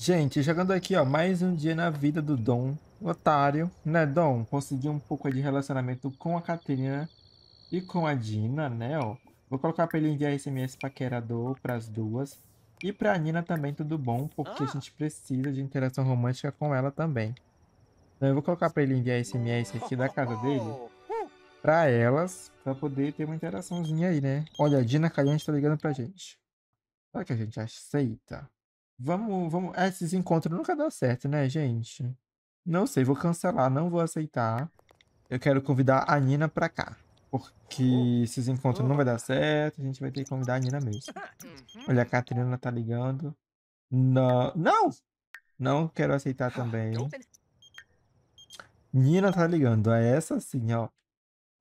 Gente, jogando aqui, ó, mais um dia na vida do Dom, otário, né, Dom? Consegui um pouco de relacionamento com a Caterina e com a Dina, né, ó. Vou colocar pra ele enviar SMS paquerador pras duas. E pra Nina também tudo bom, porque a ah. gente precisa de interação romântica com ela também. Então eu vou colocar pra ele enviar SMS aqui da casa dele pra elas, pra poder ter uma interaçãozinha aí, né? Olha, a Dina Caliente tá ligando pra gente. Será que a gente aceita? Vamos, vamos. Ah, esses encontros nunca dão certo, né, gente? Não sei, vou cancelar, não vou aceitar. Eu quero convidar a Nina pra cá. Porque esses encontros não vai dar certo, a gente vai ter que convidar a Nina mesmo. Uhum. Olha, a Catarina tá ligando. Não, não! Não quero aceitar ah, também. Nina tá ligando, é essa sim, ó.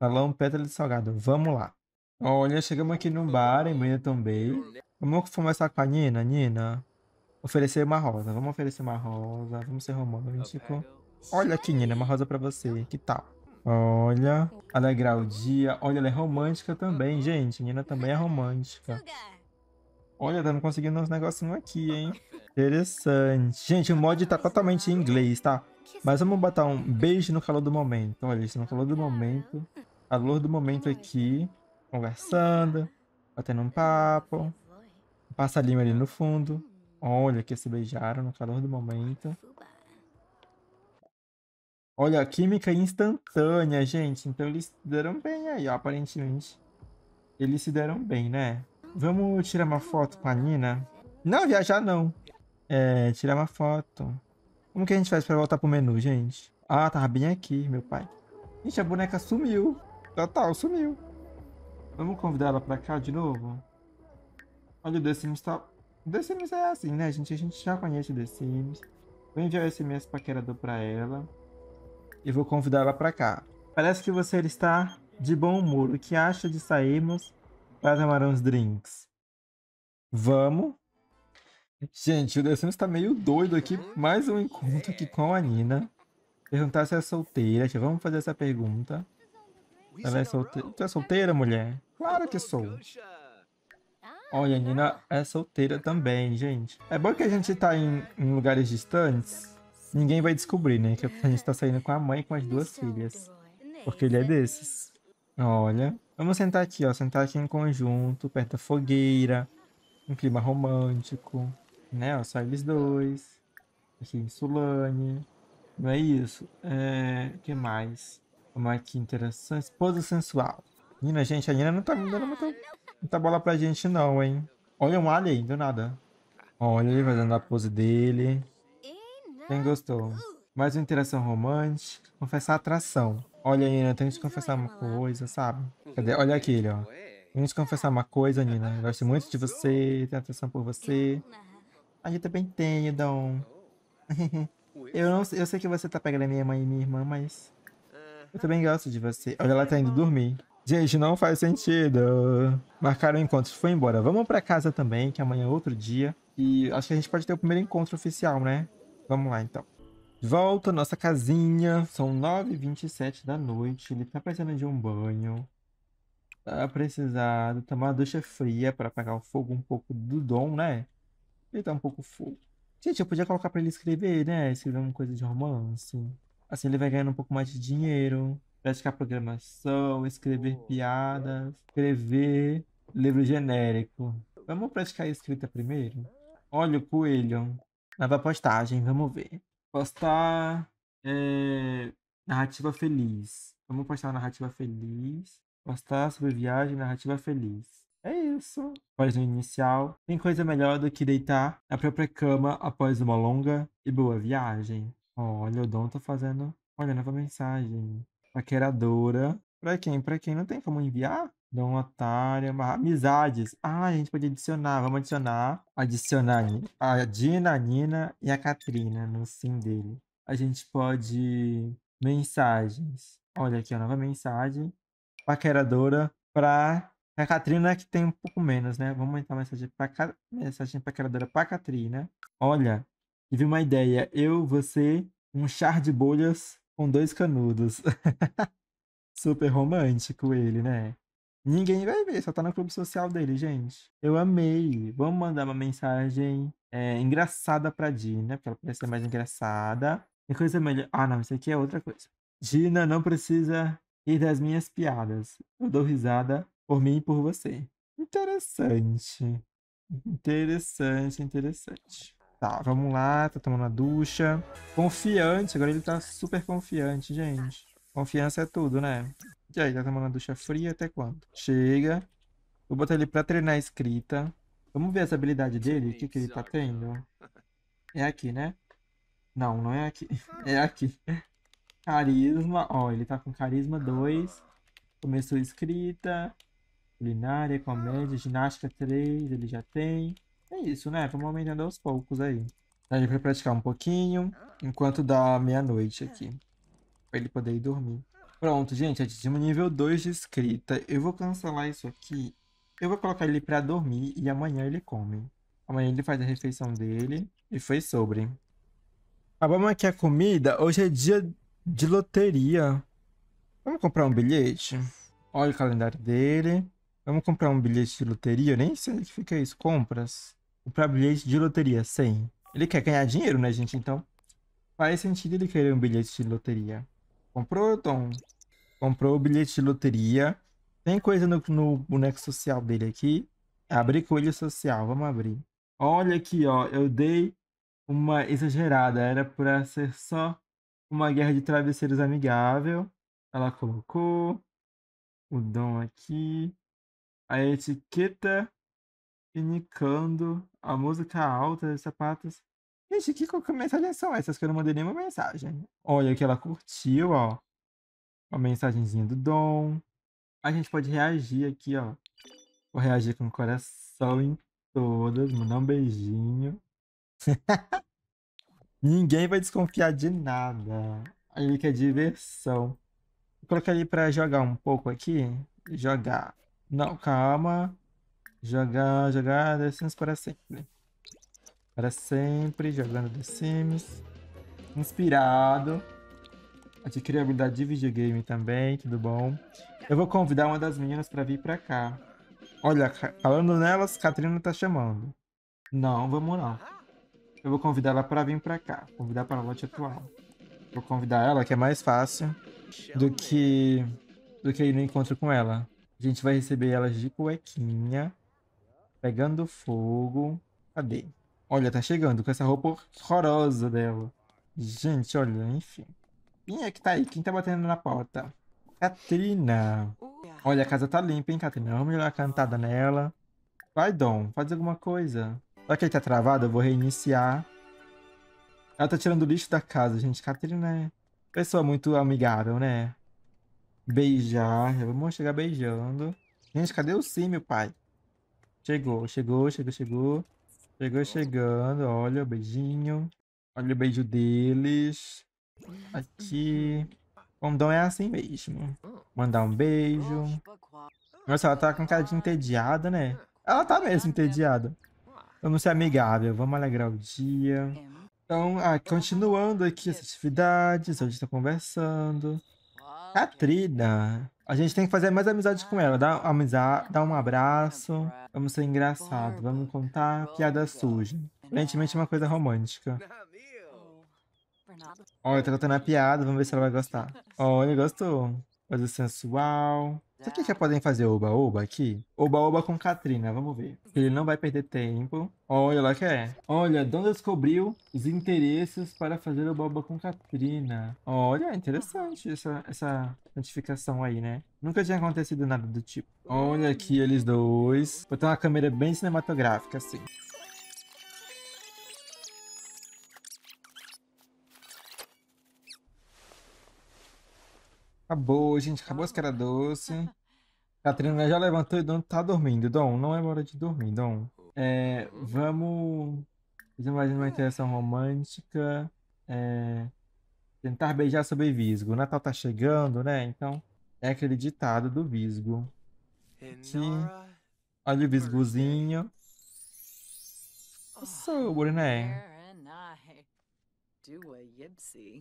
Salão Pétala de Salgado, vamos lá. Olha, chegamos aqui no bar em Meia também. Uhum. Vamos conversar com a Nina, Nina? Oferecer uma rosa. Vamos oferecer uma rosa. Vamos ser romântico. Tá Olha que linda, uma rosa pra você. Que tal? Olha, alegrar é o dia. Olha, ela é romântica também, uhum. gente. Nina também é romântica. Olha, tá conseguindo uns negocinhos aqui, tá hein? Interessante. Gente, o mod tá totalmente em inglês, tá? Mas vamos botar um beijo no calor do momento. Olha, isso no calor do momento. Calor do momento aqui. Conversando. Batendo um papo. Um passarinho ali no fundo. Olha, que se beijaram no calor do momento. Olha, química instantânea, gente. Então eles se deram bem aí, ó, aparentemente. Eles se deram bem, né? Vamos tirar uma foto com a Nina? Não, viajar não. É, tirar uma foto. Como que a gente faz pra voltar pro menu, gente? Ah, tava bem aqui, meu pai. Gente, a boneca sumiu. Total, sumiu. Vamos convidar ela pra cá de novo? Olha, o The Sims tá The Sims é assim, né, gente? A gente já conhece The Sims. Vou enviar esse SMS paquerador pra ela. E vou convidar ela pra cá. Parece que você está de bom humor. O que acha de sairmos para tomar uns drinks? Vamos. Gente, o The Sims tá meio doido aqui. Mais um encontro aqui com a Nina. Perguntar se é solteira. Vamos fazer essa pergunta. Ela é solteira. Tu é solteira, mulher? Claro que sou. Olha, a Nina é solteira também, gente. É bom que a gente tá em, em lugares distantes. Ninguém vai descobrir, né? Que a gente tá saindo com a mãe e com as duas é filhas. Né, Porque ele é, é desses. Olha. Vamos sentar aqui, ó. Sentar aqui em conjunto, perto da fogueira. Um clima romântico. Né? Ó, só eles dois. Aqui em Sulane. Não é isso? É... O que mais? Vamos aqui, interação. Esposa sensual. Nina, gente, a Nina não tá me dando ah, muito muita tá bola pra gente não, hein? Olha um alien do nada. Olha ele fazendo a pose dele. Quem gostou? Mais uma interação romântica. Confessar atração. Olha, Nina, tenho que confessar uma coisa, sabe? Cadê? Olha aquele, ó. Tenho que confessar uma coisa, Nina. Eu gosto muito de você, tenho atração por você. A gente também tem, Dom. eu, não, eu sei que você tá pegando a minha mãe e minha irmã, mas... Eu também gosto de você. Olha, ela tá indo dormir. Gente, não faz sentido. Marcaram o encontro, foi embora. Vamos para casa também, que amanhã é outro dia. E acho que a gente pode ter o primeiro encontro oficial, né? Vamos lá, então. volta à nossa casinha. São 9h27 da noite. Ele tá precisando de um banho. Tá precisado tomar uma ducha fria para apagar o fogo um pouco do dom, né? Ele tá um pouco fogo. Gente, eu podia colocar para ele escrever, né? Escrever uma coisa de romance. Assim ele vai ganhando um pouco mais de dinheiro praticar programação, escrever piadas, escrever livro genérico. Vamos praticar a escrita primeiro? Olha o coelho. Nova postagem, vamos ver. Postar é, narrativa feliz. Vamos postar uma narrativa feliz. Postar sobre viagem, narrativa feliz. É isso. o inicial. Tem coisa melhor do que deitar na própria cama após uma longa e boa viagem. Olha, o Dom tá fazendo. Olha, nova mensagem paqueradora. Pra quem? Pra quem não tem como enviar? Donatária, amizades. Ah, a gente pode adicionar. Vamos adicionar. Adicionar a Dina, a Nina e a Katrina no sim dele. A gente pode. Mensagens. Olha aqui, a nova mensagem. Paqueradora pra. A Katrina que tem um pouco menos, né? Vamos aumentar a mensagem pra, mensagem paqueradora pra Katrina. Olha, tive uma ideia. Eu, você, um char de bolhas com dois canudos. Super romântico ele, né? Ninguém vai ver, só tá no clube social dele, gente. Eu amei. Vamos mandar uma mensagem é, engraçada pra Dina, né? porque ela parece ser mais engraçada. E coisa melhor. Ah, não, isso aqui é outra coisa. Dina não precisa ir das minhas piadas. Eu dou risada por mim e por você. Interessante. Interessante, interessante. Tá, vamos lá, tá tomando a ducha. Confiante, agora ele tá super confiante, gente. Confiança é tudo, né? E aí, tá tomando a ducha fria até quando? Chega. Vou botar ele pra treinar a escrita. Vamos ver essa habilidade dele, o que, que ele tá tendo. É aqui, né? Não, não é aqui. É aqui. Carisma, ó, ele tá com carisma 2. Começou escrita. Culinária, comédia, ginástica 3, ele já tem. É isso, né? Vamos aumentando aos poucos aí. Dá pra praticar um pouquinho, enquanto dá meia-noite aqui. Pra ele poder ir dormir. Pronto, gente, atingimos nível 2 de escrita. Eu vou cancelar isso aqui. Eu vou colocar ele pra dormir e amanhã ele come. Amanhã ele faz a refeição dele e foi sobre. Acabamos aqui a comida. Hoje é dia de loteria. Vamos comprar um bilhete? Olha o calendário dele. Vamos comprar um bilhete de loteria. Eu nem sei o que fica isso. Compras comprar bilhete de loteria, 100. Ele quer ganhar dinheiro, né, gente? Então, faz sentido ele querer um bilhete de loteria. Comprou, Tom? Comprou o bilhete de loteria. Tem coisa no, no boneco social dele aqui. Abrir coelho social, vamos abrir. Olha aqui, ó, eu dei uma exagerada. Era para ser só uma guerra de travesseiros amigável. Ela colocou o dom aqui. A etiqueta Inicando a música alta dos sapatos. Gente, que mensagem são essas que eu não mandei nenhuma mensagem? Olha que ela curtiu, ó. Uma mensagenzinha do Dom. A gente pode reagir aqui, ó. Vou reagir com o coração em todas, mandar um beijinho. Ninguém vai desconfiar de nada. Aí que é diversão. Vou colocar ele pra jogar um pouco aqui. Jogar. Não, calma. Jogar, jogar The Sims para sempre. Para sempre, jogando The Sims. Inspirado. a habilidade de videogame também, tudo bom. Eu vou convidar uma das meninas para vir para cá. Olha, falando nelas, Catrina tá chamando. Não, vamos não. Eu vou convidar ela para vir para cá. Convidar para a lote atual. Vou convidar ela, que é mais fácil do que do que ir no encontro com ela. A gente vai receber elas de cuequinha. Pegando fogo. Cadê? Olha, tá chegando com essa roupa horrorosa dela. Gente, olha, enfim. Quem é que tá aí? Quem tá batendo na porta? Katrina. Olha, a casa tá limpa, hein, Katrina? Vamos dar uma cantada nela. Vai, Dom. Faz alguma coisa. Será que ele tá travado? Eu vou reiniciar. Ela tá tirando o lixo da casa, gente. Katrina é pessoa muito amigável, né? Beijar. Vamos chegar beijando. Gente, cadê o sim, meu pai? Chegou, chegou, chegou, chegou. Chegou chegando, olha o beijinho. Olha o beijo deles. Uhum. Aqui. Condom é assim mesmo. Mandar um beijo. Nossa, ela tá com cara de entediada, né? Ela tá mesmo entediada. Vamos ser amigável, vamos alegrar o dia. Então, ah, continuando aqui as atividades, a gente tá conversando. Katrina, a gente tem que fazer mais amizade com ela. Dá, amizade, dá um abraço. Vamos ser engraçado. Vamos contar piada suja. Aparentemente é uma coisa romântica. Olha, tá contando a piada. Vamos ver se ela vai gostar. Olha, gostou. Coisa sensual. Será que já ah. podem fazer oba-oba aqui? Oba-oba com Katrina, vamos ver. Ele não vai perder tempo. Olha lá que é. Olha, Dona descobriu os interesses para fazer oba-oba com Katrina. Olha, interessante essa, essa notificação aí, né? Nunca tinha acontecido nada do tipo. Olha aqui eles dois. Vou ter uma câmera bem cinematográfica, assim. Acabou, gente. Acabou as caras doce. Catrina já levantou e Dom tá dormindo. Dom, não é hora de dormir, Dom. É, vamos fazer mais uma interação romântica. É, tentar beijar sobre Visgo. O Natal tá chegando, né? Então, é aquele ditado do Visgo. Sim. Olha o Visgozinho. Oh, sobre, né?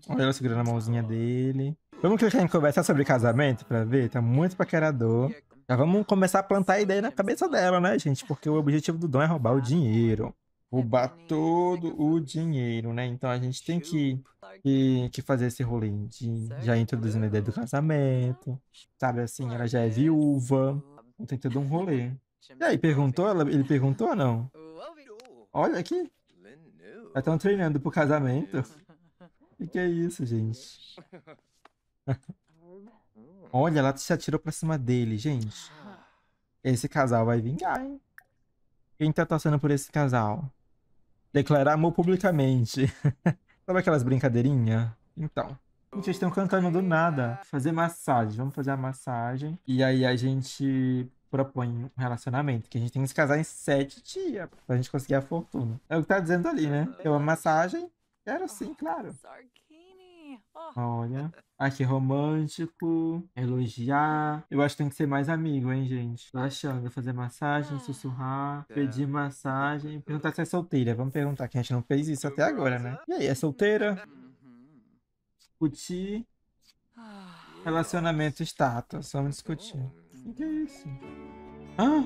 Olha ela segurando a mãozinha oh. dele. Vamos clicar em conversar sobre casamento pra ver? Tá muito paquerador. Já vamos começar a plantar a ideia na cabeça dela, né, gente? Porque o objetivo do Dom é roubar o dinheiro. Roubar todo o dinheiro, né? Então a gente tem que, que, que fazer esse rolê de já introduzindo a ideia do casamento. Sabe assim, ela já é viúva. Então tem todo um rolê. E aí, perguntou? Ela, ele perguntou ou não? Olha aqui. Já estão treinando pro casamento. O que, que é isso, gente? Olha, ela se atirou pra cima dele, gente. Esse casal vai vingar, hein? Quem tá torcendo por esse casal? Declarar amor publicamente. Sabe aquelas brincadeirinhas? Então. Gente, eles estão cantando do nada. Fazer massagem. Vamos fazer a massagem. E aí a gente propõe um relacionamento. Que a gente tem que se casar em sete dias pra gente conseguir a fortuna. É o que tá dizendo ali, né? Eu uma massagem. Quero sim, claro. Oh. Olha. Aqui, é romântico, elogiar. Eu acho que tem que ser mais amigo, hein, gente? Tô achando. Fazer massagem, ah. sussurrar, é. pedir massagem. Perguntar se é solteira. Vamos perguntar, que a gente não fez isso até agora, né? E aí, é solteira? Discutir. Ah. Relacionamento status. Vamos discutir. O que é isso? Ah!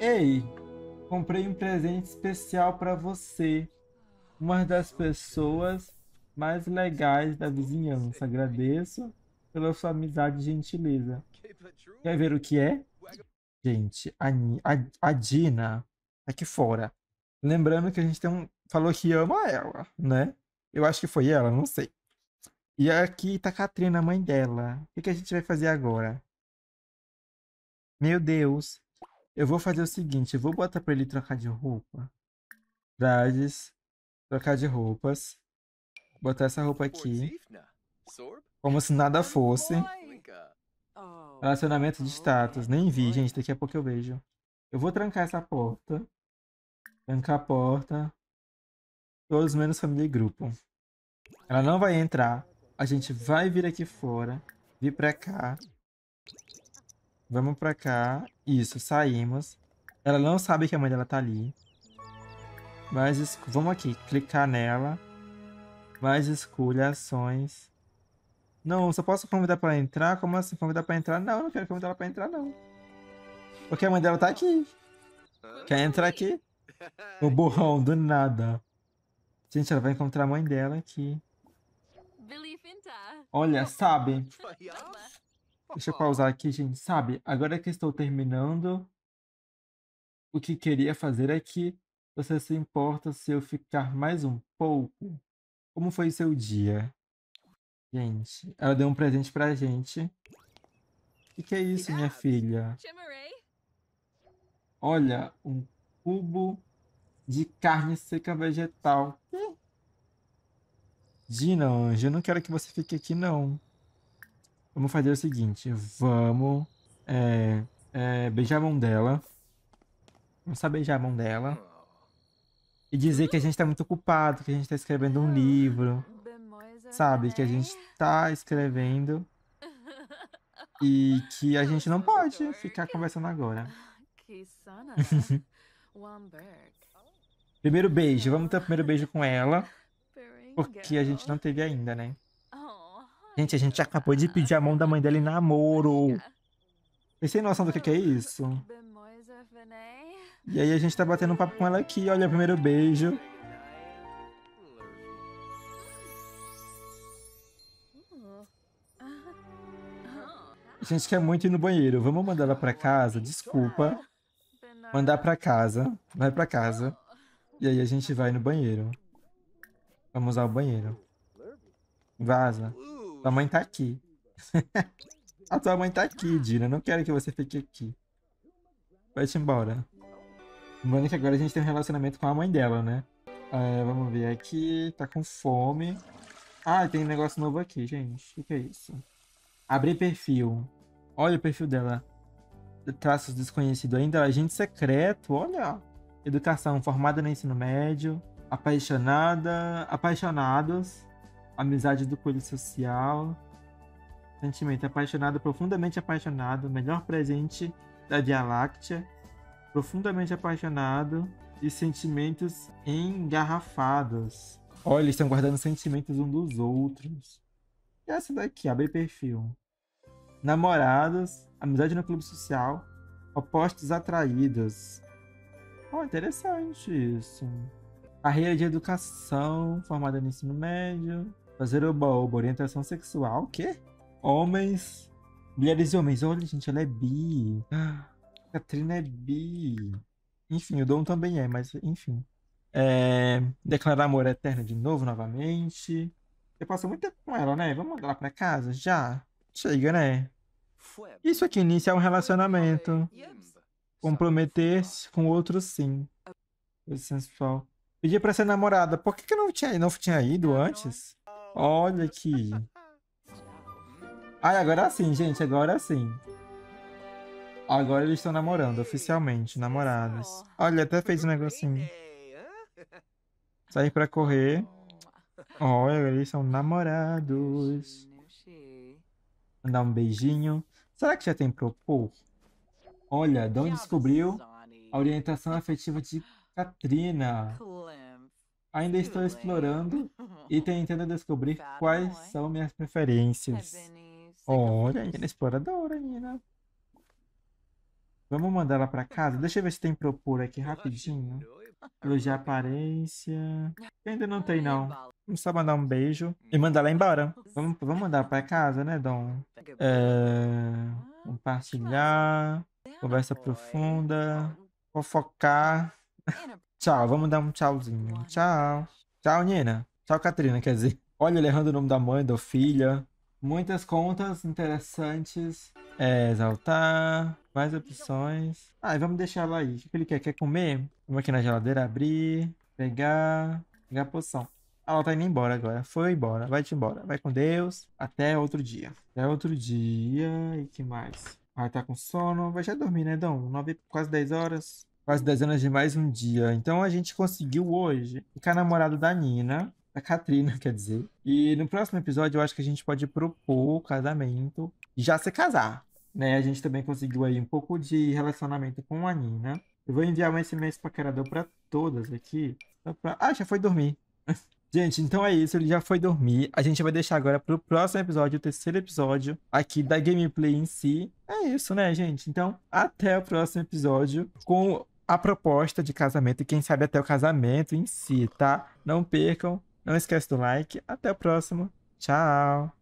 Ei! Comprei um presente especial para você. Uma das pessoas mais legais da vizinhança. Agradeço pela sua amizade e gentileza. Quer ver o que é? Gente, a, a, a Dina tá aqui fora. Lembrando que a gente tem um, falou que ama ela, né? Eu acho que foi ela, não sei. E aqui tá a Katrina, a mãe dela. O que, que a gente vai fazer agora? Meu Deus. Eu vou fazer o seguinte, eu vou botar pra ele trocar de roupa. Trajes, trocar de roupas botar essa roupa aqui. Como se nada fosse. Oh. Relacionamento de status. Nem vi, gente. Daqui a pouco eu vejo. Eu vou trancar essa porta. Trancar a porta. Todos menos família e grupo. Ela não vai entrar. A gente vai vir aqui fora. Vir pra cá. Vamos pra cá. Isso, saímos. Ela não sabe que a mãe dela tá ali. Mas vamos aqui, clicar nela. Mas escolha ações. Não, só posso convidar pra entrar? Como assim? Convidar pra entrar? Não, não quero convidar ela pra entrar, não. Porque a mãe dela tá aqui. Quer entrar aqui? O burrão, do nada. Gente, ela vai encontrar a mãe dela aqui. Olha, sabe? Deixa eu pausar aqui, gente. Sabe, agora que estou terminando o que queria fazer é que você se importa se eu ficar mais um pouco? Como foi seu dia? Gente, ela deu um presente pra gente. O que, que é isso, minha filha? Olha, um cubo de carne seca vegetal. Dina, Anja, eu não quero que você fique aqui, não. Vamos fazer o seguinte, vamos é, é, beijar a mão dela. Vamos só beijar a mão dela. E dizer que a gente está muito ocupado, que a gente está escrevendo um livro, sabe? Que a gente está escrevendo e que a gente não pode ficar conversando agora. primeiro beijo, vamos ter o primeiro beijo com ela, porque a gente não teve ainda, né? Gente, a gente acabou de pedir a mão da mãe dela em namoro. Vocês têm noção do que, que é isso? E aí a gente tá batendo um papo com ela aqui, olha, primeiro beijo. A gente quer muito ir no banheiro. Vamos mandar ela pra casa? Desculpa. Mandar pra casa. Vai pra casa. E aí a gente vai no banheiro. Vamos ao banheiro. Vaza. Tua mãe tá aqui. a tua mãe tá aqui, Dina. Não quero que você fique aqui. Vai-te embora. Mano, que agora a gente tem um relacionamento com a mãe dela, né? É, vamos ver aqui. É tá com fome. Ah, tem um negócio novo aqui, gente. O que, que é isso? Abrir perfil. Olha o perfil dela. Traços desconhecidos ainda. Agente secreto. Olha. Educação formada no ensino médio. Apaixonada. Apaixonados. Amizade do coelho social. Sentimento apaixonado, profundamente apaixonado. Melhor presente da Via Láctea profundamente apaixonado e sentimentos engarrafados. Olha, eles estão guardando sentimentos um dos outros. E essa daqui, abre perfil. Namorados, amizade no clube social, opostos atraídos. Oh, interessante isso. Carreira de educação, formada no ensino médio, fazer oba-oba, orientação sexual, o quê? Homens, mulheres e homens. Olha, gente, ela é bi. Ah. Catrina é bi. Enfim, o Dom também é, mas enfim. É, declarar amor eterno de novo, novamente. Eu passo muito tempo com ela, né? Vamos mandar ela pra casa? Já. Chega, né? Isso aqui inicia é um relacionamento. Comprometer-se com outro sim. Coisa sensual. Pedir pra ser namorada. Por que, que não tinha, não tinha ido antes? Olha aqui. Ai, agora sim, gente. Agora sim. Agora eles estão namorando, oficialmente, namorados. Olha, até fez um negocinho. Sair pra correr. Olha, eles são namorados. Mandar um beijinho. Será que já tem propor? Olha, Don descobriu a orientação afetiva de Katrina. Ainda estou explorando e tentando descobrir quais são minhas preferências. Olha, é menina exploradora, Nina Vamos mandar ela pra casa? Deixa eu ver se tem propor aqui rapidinho. Elogiar a aparência. Ainda não tem, não. Vamos só mandar um beijo. E mandar ela embora. Vamos, vamos mandar pra casa, né, Dom? É... Compartilhar. Conversa profunda. Fofocar. tchau, vamos dar um tchauzinho. Tchau. Tchau, Nina. Tchau, Katrina, quer dizer. Olha, ele errando o nome da mãe, da filha. Muitas contas interessantes. É, exaltar. mais opções. Ah, e vamos deixar ela aí. O que ele quer? Quer comer? Vamos aqui na geladeira abrir. Pegar. Pegar a poção. Ah, ela tá indo embora agora. Foi embora. Vai-te embora. Vai com Deus. Até outro dia. Até outro dia. E que mais? Vai ah, estar tá com sono. Vai já dormir, né, Dom? quase 10 horas quase 10 horas de mais um dia. Então a gente conseguiu hoje ficar namorado da Nina, da Katrina, quer dizer. E no próximo episódio, eu acho que a gente pode propor o casamento e já se casar. Né? A gente também conseguiu aí um pouco de relacionamento com a Nina. Eu vou enviar um SMS paquerador para todas aqui. Pra... Ah, já foi dormir. Gente, então é isso, ele já foi dormir. A gente vai deixar agora pro próximo episódio, o terceiro episódio aqui da gameplay em si. É isso, né, gente? Então, até o próximo episódio com a proposta de casamento e quem sabe até o casamento em si, tá? Não percam. Não esquece do like. Até o próximo. Tchau!